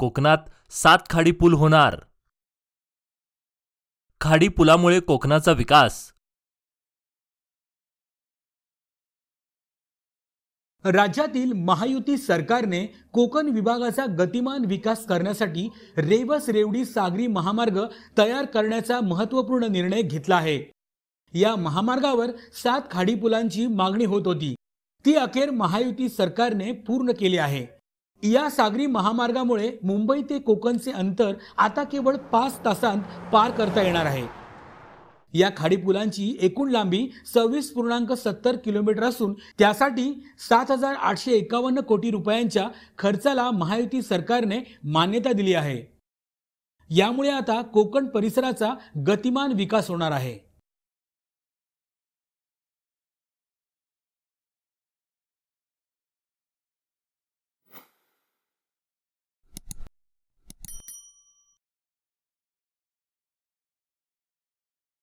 कोकणात सात खाडी पूल होणार खाडी पुलामुळे कोकणाचा विकास राज्यातील महायुती सरकारने कोकण विभागाचा गतिमान विकास करण्यासाठी रेवस रेवडी सागरी महामार्ग तयार करण्याचा महत्त्वपूर्ण निर्णय घेतला आहे या महामार्गावर सात खाडी पुलांची मागणी होत होती ती अखेर महायुती सरकारने पूर्ण केली आहे या सागरी महामार्गामुळे मुंबई ते कोकणचे अंतर आता केवळ पाच तासांत पार करता येणार आहे या खाडीपुलांची एकूण लांबी सव्वीस पूर्णांक सत्तर किलोमीटर असून त्यासाठी सात हजार आठशे एकावन्न कोटी रुपयांच्या खर्चाला महायुती सरकारने मान्यता दिली आहे यामुळे आता कोकण परिसराचा गतिमान विकास होणार आहे